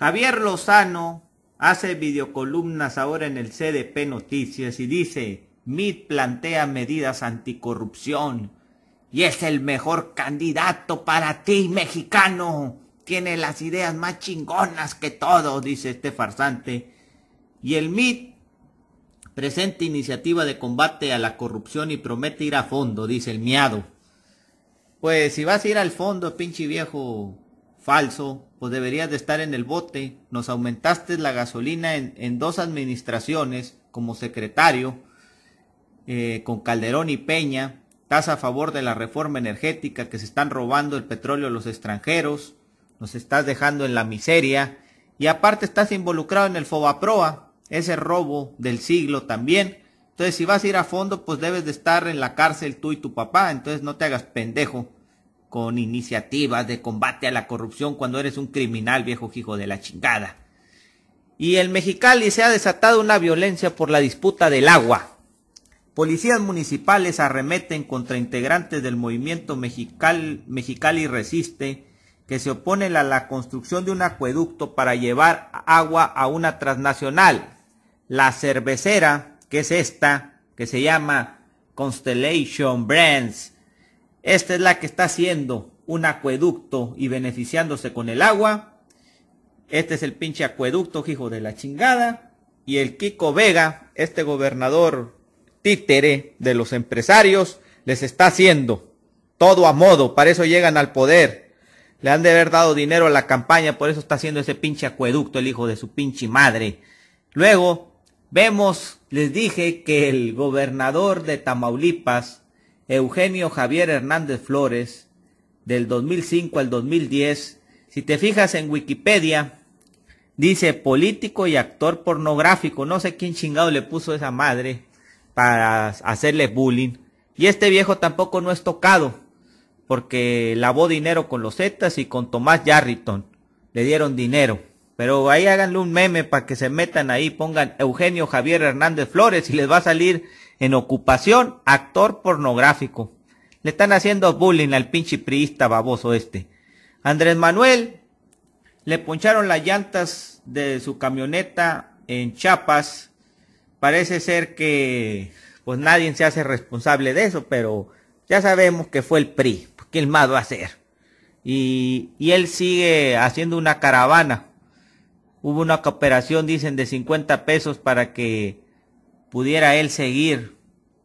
Javier Lozano hace videocolumnas ahora en el CDP Noticias y dice, MIT plantea medidas anticorrupción y es el mejor candidato para ti, mexicano. Tiene las ideas más chingonas que todo, dice este farsante. Y el MIT presenta iniciativa de combate a la corrupción y promete ir a fondo, dice el miado. Pues si vas a ir al fondo, pinche viejo Falso, pues deberías de estar en el bote. Nos aumentaste la gasolina en, dos administraciones como secretario, eh, con Calderón y Peña. Estás a favor de la reforma energética que se están robando el petróleo a los extranjeros. Nos estás dejando en la miseria. Y aparte estás involucrado en el Fobaproa, ese robo del siglo también. Entonces, si vas a ir a fondo, pues debes de estar en la cárcel tú y tu papá. Entonces, no te hagas pendejo con iniciativas de combate a la corrupción cuando eres un criminal, viejo hijo de la chingada. Y el Mexicali se ha desatado una violencia por la disputa del agua. Policías municipales arremeten contra integrantes del movimiento Mexicali Resiste, que se oponen a la construcción de un acueducto para llevar agua a una transnacional. La cervecera, que es esta, que se llama Constellation Brands, esta es la que está haciendo un acueducto y beneficiándose con el agua. Este es el pinche acueducto, hijo de la chingada. Y el Kiko Vega, este gobernador títere de los empresarios, les está haciendo todo a modo. Para eso llegan al poder. Le han de haber dado dinero a la campaña, por eso está haciendo ese pinche acueducto el hijo de su pinche madre. Luego, vemos, les dije que el gobernador de Tamaulipas, Eugenio Javier Hernández Flores, del 2005 al 2010, si te fijas en Wikipedia, dice político y actor pornográfico. No sé quién chingado le puso esa madre para hacerle bullying. Y este viejo tampoco no es tocado, porque lavó dinero con los Zetas y con Tomás Yarriton. Le dieron dinero. Pero ahí háganle un meme para que se metan ahí, pongan Eugenio Javier Hernández Flores y les va a salir en ocupación actor pornográfico. Le están haciendo bullying al pinche priista baboso este. Andrés Manuel le poncharon las llantas de su camioneta en Chiapas. Parece ser que pues nadie se hace responsable de eso, pero ya sabemos que fue el PRI, pues, ¿quién más va a ser? y él sigue haciendo una caravana hubo una cooperación, dicen, de 50 pesos para que pudiera él seguir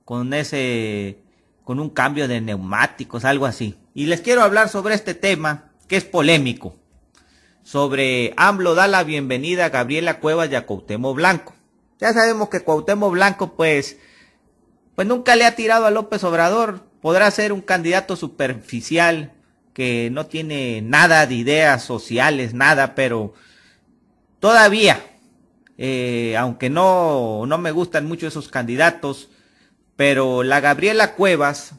con ese, con un cambio de neumáticos, algo así. Y les quiero hablar sobre este tema, que es polémico. Sobre AMLO da la bienvenida a Gabriela Cuevas y a Cuauhtémoc Blanco. Ya sabemos que Cuauhtémoc Blanco, pues, pues nunca le ha tirado a López Obrador. Podrá ser un candidato superficial, que no tiene nada de ideas sociales, nada, pero Todavía, eh, aunque no, me gustan mucho esos candidatos, pero la Gabriela Cuevas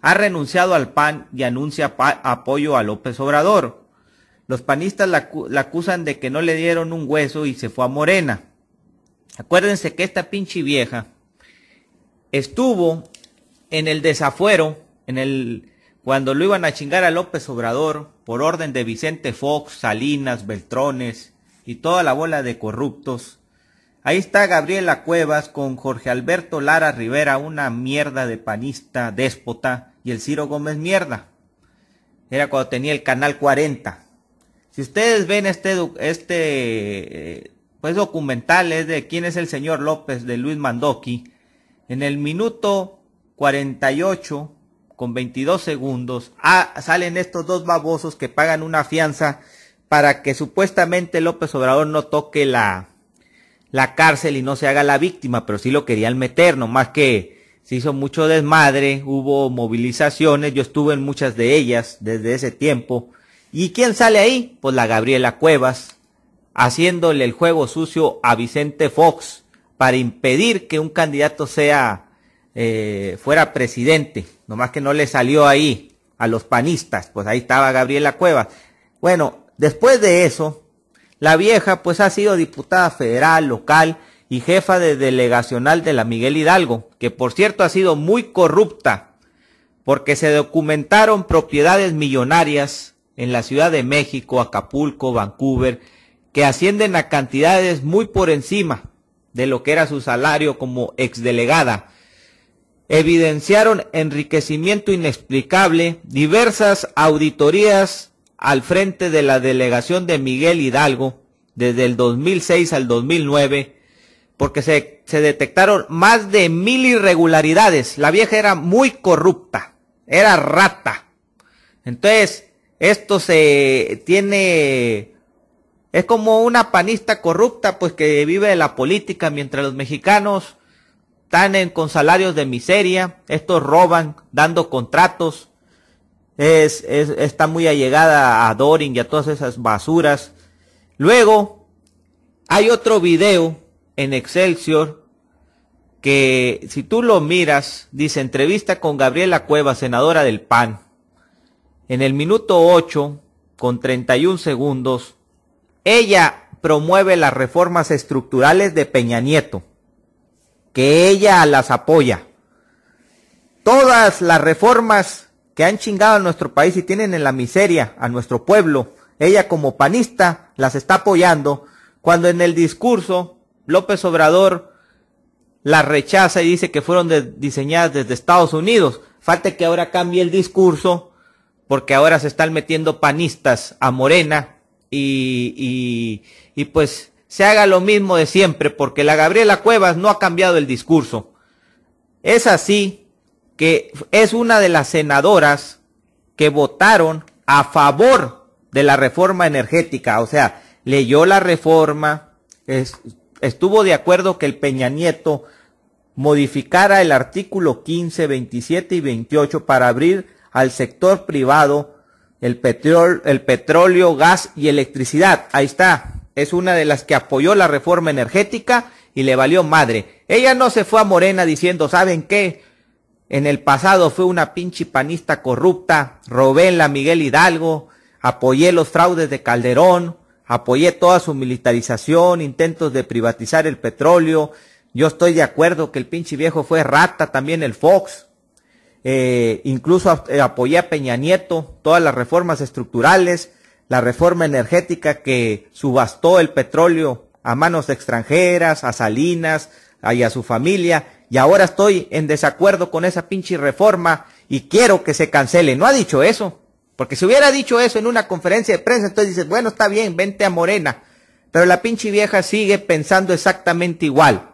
ha renunciado al PAN y anuncia apoyo a López Obrador. Los panistas la, acusan de que no le dieron un hueso y se fue a Morena. Acuérdense que esta pinche vieja estuvo en el desafuero, en el cuando lo iban a chingar a López Obrador por orden de Vicente Fox, Salinas, Beltrones, y toda la bola de corruptos. Ahí está Gabriela Cuevas con Jorge Alberto Lara Rivera, una mierda de panista, déspota, y el Ciro Gómez mierda. Era cuando tenía el canal 40. Si ustedes ven este, este eh, pues documental es de quién es el señor López de Luis Mandoki, en el minuto 48 con 22 segundos, ah, salen estos dos babosos que pagan una fianza para que supuestamente López Obrador no toque la, la cárcel y no se haga la víctima, pero sí lo querían meter, nomás que se hizo mucho desmadre, hubo movilizaciones, yo estuve en muchas de ellas desde ese tiempo. ¿Y quién sale ahí? Pues la Gabriela Cuevas, haciéndole el juego sucio a Vicente Fox para impedir que un candidato sea eh, fuera presidente, nomás que no le salió ahí a los panistas, pues ahí estaba Gabriela Cuevas. Bueno, Después de eso, la vieja pues ha sido diputada federal, local y jefa de delegacional de la Miguel Hidalgo, que por cierto ha sido muy corrupta, porque se documentaron propiedades millonarias en la Ciudad de México, Acapulco, Vancouver, que ascienden a cantidades muy por encima de lo que era su salario como exdelegada. Evidenciaron enriquecimiento inexplicable, diversas auditorías al frente de la delegación de Miguel Hidalgo desde el 2006 al 2009 porque se, se detectaron más de mil irregularidades. La vieja era muy corrupta, era rata. Entonces, esto se tiene es como una panista corrupta, pues que vive de la política mientras los mexicanos están en, con salarios de miseria, estos roban dando contratos, es, está muy allegada a Doring y a todas esas basuras. Luego, hay otro video en Excelsior que si tú lo miras, dice entrevista con Gabriela Cueva, senadora del PAN. En el minuto 8, con 31 segundos, ella promueve las reformas estructurales de Peña Nieto, que ella las apoya. Todas las reformas que han chingado a nuestro país y tienen en la miseria a nuestro pueblo, ella como panista las está apoyando, cuando en el discurso López Obrador las rechaza y dice que fueron diseñadas desde Estados Unidos. Falta que ahora cambie el discurso, porque ahora se están metiendo panistas a Morena y, y, y pues se haga lo mismo de siempre, porque la Gabriela Cuevas no ha cambiado el discurso. Es así que es una de las senadoras que votaron a favor de la reforma energética, o sea, leyó la reforma, estuvo de acuerdo que el Peña Nieto modificara el artículo 15, 27 y 28 para abrir al sector privado el, petróleo, el petróleo, gas y electricidad. Ahí está. Es una de las que apoyó la reforma energética y le valió madre. Ella no se fue a Morena diciendo, ¿saben qué? En el pasado fue una pinche panista corrupta, robé en la Miguel Hidalgo, apoyé los fraudes de Calderón, apoyé toda su militarización, intentos de privatizar el petróleo. Yo estoy de acuerdo que el pinche viejo fue rata también el Fox. Eh, incluso eh, apoyé a Peña Nieto, todas las reformas estructurales, la reforma energética que subastó el petróleo a manos extranjeras, a Salinas, allá a su familia, y ahora estoy en desacuerdo con esa pinche reforma y quiero que se cancele. No ha dicho eso, porque si hubiera dicho eso en una conferencia de prensa, entonces dices, bueno, está bien, vente a Morena, pero la pinche vieja sigue pensando exactamente igual.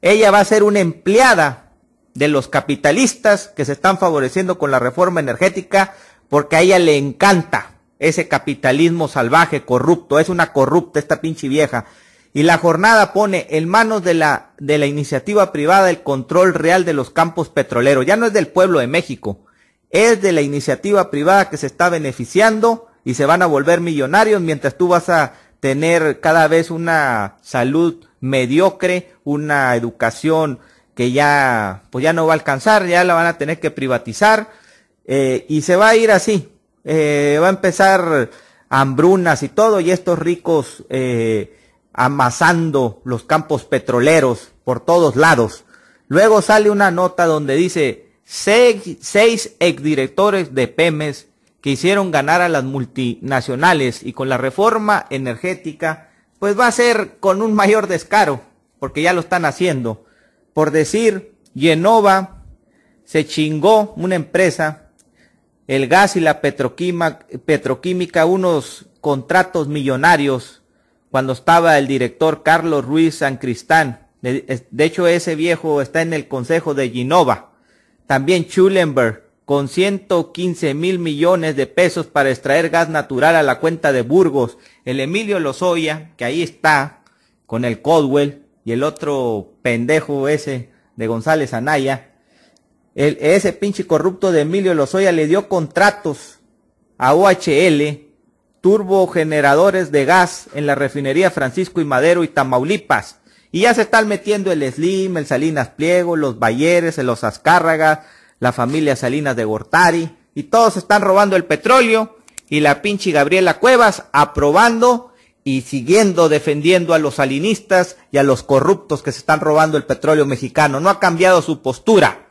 Ella va a ser una empleada de los capitalistas que se están favoreciendo con la reforma energética porque a ella le encanta ese capitalismo salvaje, corrupto, es una corrupta esta pinche vieja. Y la jornada pone en manos de la, de la iniciativa privada el control real de los campos petroleros. Ya no es del pueblo de México, es de la iniciativa privada que se está beneficiando y se van a volver millonarios mientras tú vas a tener cada vez una salud mediocre, una educación que ya, pues ya no va a alcanzar, ya la van a tener que privatizar, eh, y se va a ir así, eh, va a empezar hambrunas y todo, y estos ricos eh, amasando los campos petroleros por todos lados. Luego sale una nota donde dice seis, seis exdirectores de Pemes que hicieron ganar a las multinacionales y con la reforma energética, pues va a ser con un mayor descaro, porque ya lo están haciendo. Por decir, Genova se chingó una empresa, el gas y la petroquímica unos contratos millonarios cuando estaba el director Carlos Ruiz Sancristán. De, de hecho, ese viejo está en el Consejo de Ginova. También Schulenberg, con 115 mil millones de pesos para extraer gas natural a la cuenta de Burgos. El Emilio Lozoya, que ahí está, con el Codwell, y el otro pendejo ese de González Anaya. El, ese pinche corrupto de Emilio Lozoya le dio contratos a OHL turbogeneradores de gas en la refinería Francisco y Madero y Tamaulipas. Y ya se están metiendo el Slim, el Salinas Pliego, los Bayeres, los Azcárragas, la familia Salinas de Gortari, y todos están robando el petróleo, y la pinche Gabriela Cuevas aprobando y siguiendo defendiendo a los salinistas y a los corruptos que se están robando el petróleo mexicano. No ha cambiado su postura.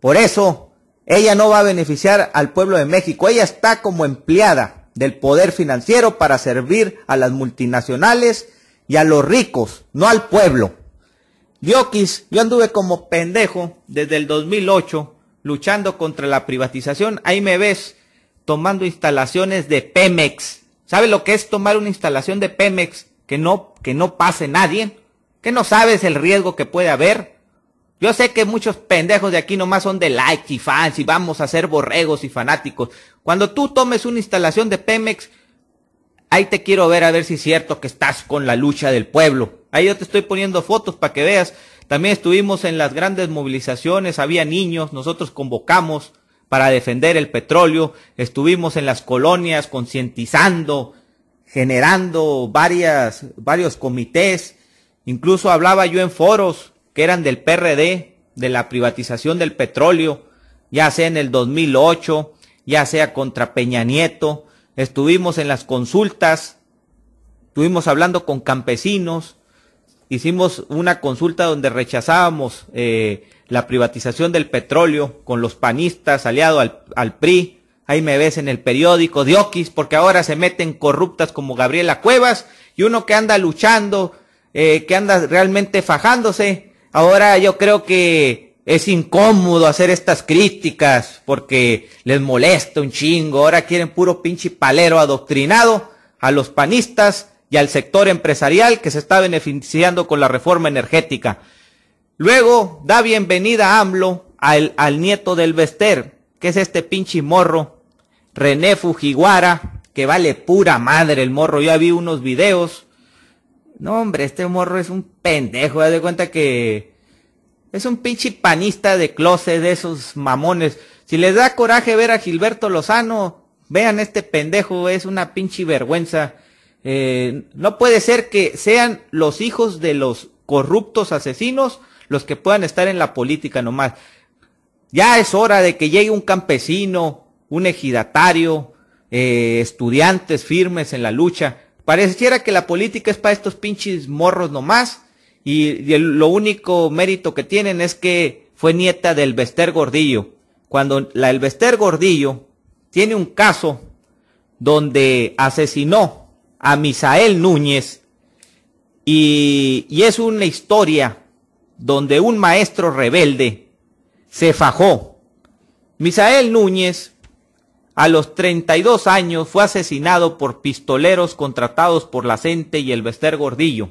Por eso, ella no va a beneficiar al pueblo de México. Ella está como empleada del poder financiero para servir a las multinacionales y a los ricos, no al pueblo. Diokis, yo anduve como pendejo desde el 2008 luchando contra la privatización. Ahí me ves tomando instalaciones de Pemex. ¿Sabe lo que es tomar una instalación de Pemex que no, que no pase nadie? ¿Que no sabes el riesgo que puede haber? Yo sé que muchos pendejos de aquí nomás son de likes y fans y vamos a ser borregos y fanáticos. Cuando tú tomes una instalación de Pemex, ahí te quiero ver a ver si es cierto que estás con la lucha del pueblo. Ahí yo te estoy poniendo fotos para que veas. También estuvimos en las grandes movilizaciones, había niños, nosotros convocamos para defender el petróleo, estuvimos en las colonias concientizando, generando varias, varios comités, incluso hablaba yo en foros que eran del PRD, de la privatización del petróleo, ya sea en el 2008, ya sea contra Peña Nieto, estuvimos en las consultas, estuvimos hablando con campesinos, hicimos una consulta donde rechazábamos eh, la privatización del petróleo con los panistas aliado al, al, PRI. Ahí me ves en el periódico Dioquis, porque ahora se meten corruptas como Gabriela Cuevas y uno que anda luchando, eh, que anda realmente fajándose, Ahora yo creo que es incómodo hacer estas críticas porque les molesta un chingo. Ahora quieren puro pinche palero adoctrinado a los panistas y al sector empresarial que se está beneficiando con la reforma energética. Luego da bienvenida AMLO al, nieto del Bester, que es este pinche morro, René Fujiguara, que vale pura madre el morro. Ya vi unos videos no, hombre, este morro es un pendejo. Haz de cuenta que es un pinche panista de closet de esos mamones. Si les da coraje ver a Gilberto Lozano, vean este pendejo, es una pinche vergüenza. Eh, no puede ser que sean los hijos de los corruptos asesinos los que puedan estar en la política nomás. Ya es hora de que llegue un campesino, un ejidatario, eh, estudiantes firmes en la lucha. Pareciera que la política es para estos pinches morros nomás. Y, lo único mérito que tienen es que fue nieta del Bester Gordillo. Cuando la, el Bester Gordillo tiene un caso donde asesinó a Misael Núñez y es una historia donde un maestro rebelde se fajó. Misael Núñez a los 32 años fue asesinado por pistoleros contratados por la Cente y el Bester Gordillo.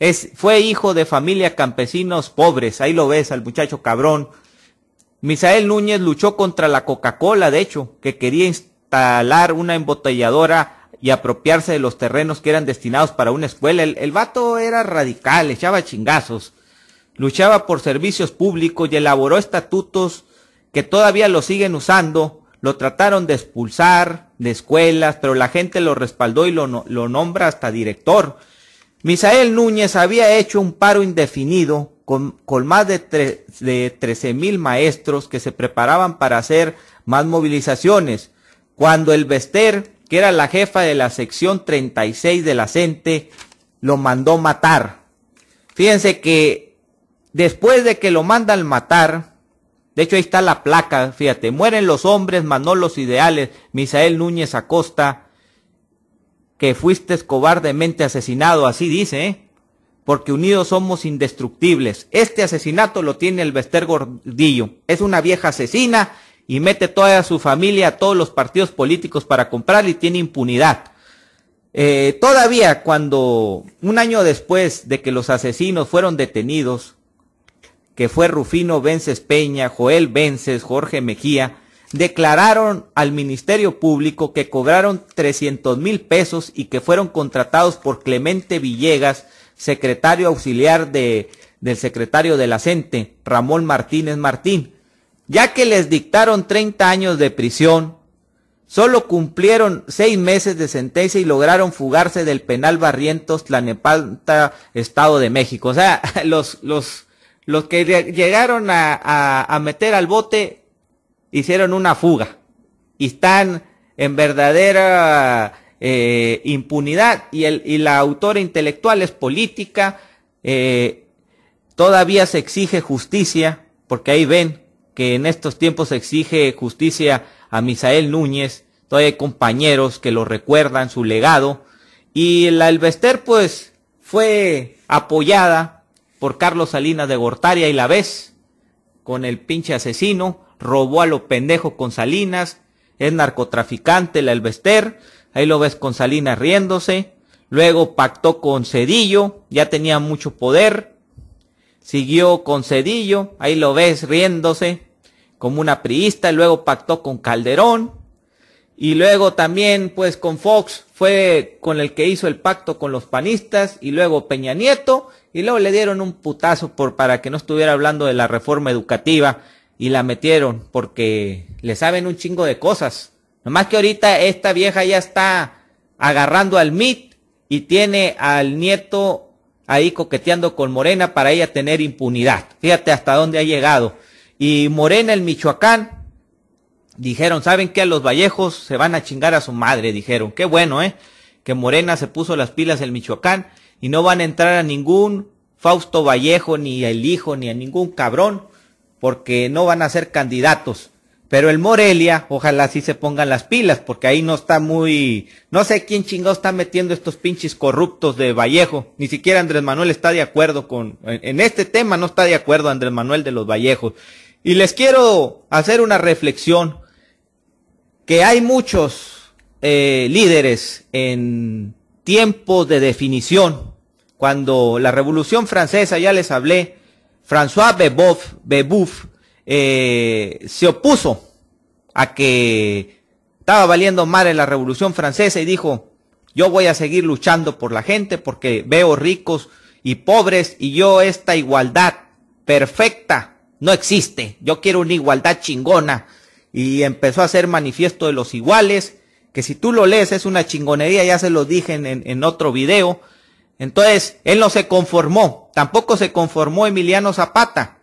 Es, fue hijo de familia campesinos pobres, ahí lo ves al muchacho cabrón. Misael Núñez luchó contra la Coca-Cola, de hecho, que quería instalar una embotelladora y apropiarse de los terrenos que eran destinados para una escuela. El, el vato era radical, echaba chingazos, luchaba por servicios públicos y elaboró estatutos que todavía lo siguen usando lo trataron de expulsar de escuelas, pero la gente lo respaldó y lo, lo nombra hasta director. Misael Núñez había hecho un paro indefinido con, con más de, 13 mil maestros que se preparaban para hacer más movilizaciones. Cuando el Vester, que era la jefa de la sección 36 de la CENTE, lo mandó matar. Fíjense que después de que lo mandan matar, de hecho, ahí está la placa, fíjate, mueren los hombres, no los ideales, Misael Núñez Acosta, que fuiste cobardemente asesinado, así dice, ¿eh? porque unidos somos indestructibles. Este asesinato lo tiene el Bester Gordillo. Es una vieja asesina y mete toda su familia a todos los partidos políticos para comprar y tiene impunidad. Eh, todavía cuando un año después de que los asesinos fueron detenidos, que fue Rufino Vences Peña, Joel Vences, Jorge Mejía, declararon al Ministerio Público que cobraron 300 mil pesos y que fueron contratados por Clemente Villegas, secretario auxiliar de, del secretario de la CENTE, Ramón Martínez Martín. Ya que les dictaron 30 años de prisión, solo cumplieron seis meses de sentencia y lograron fugarse del penal Barrientos, Tlanepanta, Estado de México. O sea, los, los, los que llegaron a, meter al bote hicieron una fuga y están en verdadera eh, impunidad y, el, y la autora intelectual es política, eh, todavía se exige justicia, porque ahí ven que en estos tiempos se exige justicia a Misael Núñez, todavía hay compañeros que lo recuerdan, su legado, y la Elbester pues fue apoyada por Carlos Salinas de Gortaria y la ves con el pinche asesino, robó a lo pendejo con Salinas, es narcotraficante el alvester, ahí lo ves con Salinas riéndose, luego pactó con Cedillo, ya tenía mucho poder, siguió con Cedillo, ahí lo ves riéndose como una priista, luego pactó con Calderón, y luego también pues con Fox, fue con el que hizo el pacto con los panistas y luego Peña Nieto y luego le dieron un putazo por para que no estuviera hablando de la reforma educativa y la metieron porque le saben un chingo de cosas. Nomás que ahorita esta vieja ya está agarrando al MIT y tiene al nieto ahí coqueteando con Morena para ella tener impunidad. Fíjate hasta dónde ha llegado. Y Morena el Michoacán dijeron, ¿saben qué? Los Vallejos se van a chingar a su madre, dijeron. Qué bueno, ¿eh? Que Morena se puso las pilas el Michoacán y no van a entrar a ningún Fausto Vallejo, ni el hijo, ni a ningún cabrón, porque no van a ser candidatos. Pero el Morelia, ojalá sí se pongan las pilas, porque ahí no está muy, no sé quién chingado está metiendo estos pinches corruptos de Vallejo. Ni siquiera Andrés Manuel está de acuerdo con, en este tema no está de acuerdo Andrés Manuel de los Vallejos. Y les quiero hacer una reflexión que hay muchos eh, líderes en tiempos de definición. Cuando la Revolución Francesa, ya les hablé, François Bebouf eh, se opuso a que estaba valiendo mal en la Revolución Francesa y dijo, yo voy a seguir luchando por la gente porque veo ricos y pobres y yo esta igualdad perfecta no existe. Yo quiero una igualdad chingona y empezó a hacer manifiesto de los iguales, que si tú lo lees es una chingonería, ya se lo dije en, otro video. Entonces, él no se conformó, tampoco se conformó Emiliano Zapata,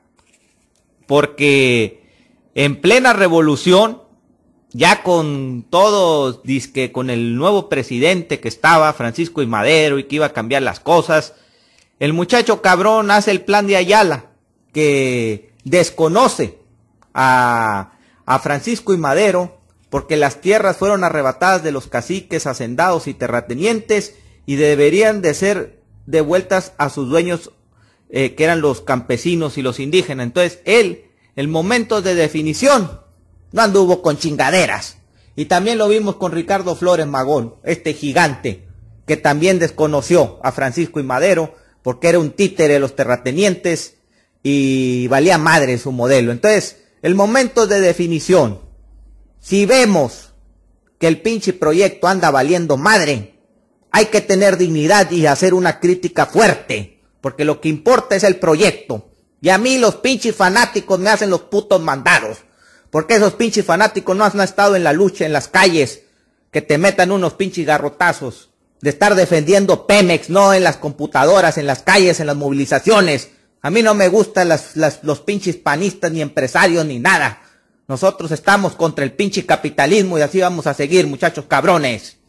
porque en plena revolución, ya con todo, dizque con el nuevo presidente que estaba, Francisco y Madero, y que iba a cambiar las cosas, el muchacho cabrón hace el plan de Ayala, que desconoce a a Francisco y Madero, porque las tierras fueron arrebatadas de los caciques, hacendados y terratenientes, y deberían de ser devueltas a sus dueños, eh, que eran los campesinos y los indígenas. Entonces, él, el momento de definición, no anduvo con chingaderas. Y también lo vimos con Ricardo Flores Magón, este gigante, que también desconoció a Francisco y Madero, porque era un títere de los terratenientes y valía madre su modelo. Entonces, el momento de definición. Si vemos que el pinche proyecto anda valiendo madre, hay que tener dignidad y hacer una crítica fuerte, porque lo que importa es el proyecto. Y a mí los pinches fanáticos me hacen los putos mandados, porque esos pinches fanáticos no han estado en la lucha, en las calles, que te metan unos pinches garrotazos, de estar defendiendo Pemex, no en las computadoras, en las calles, en las movilizaciones, a mí no me gustan los pinches panistas, ni empresarios, ni nada. Nosotros estamos contra el pinche capitalismo y así vamos a seguir, muchachos cabrones.